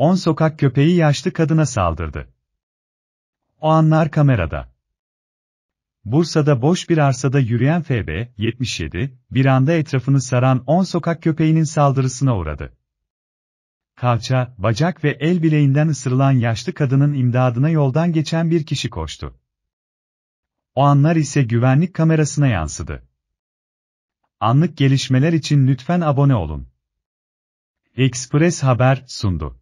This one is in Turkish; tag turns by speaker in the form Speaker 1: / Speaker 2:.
Speaker 1: 10 sokak köpeği yaşlı kadına saldırdı. O anlar kamerada. Bursa'da boş bir arsada yürüyen FB, 77, bir anda etrafını saran 10 sokak köpeğinin saldırısına uğradı. Kalça, bacak ve el bileğinden ısırılan yaşlı kadının imdadına yoldan geçen bir kişi koştu. O anlar ise güvenlik kamerasına yansıdı. Anlık gelişmeler için lütfen abone olun. Express Haber sundu.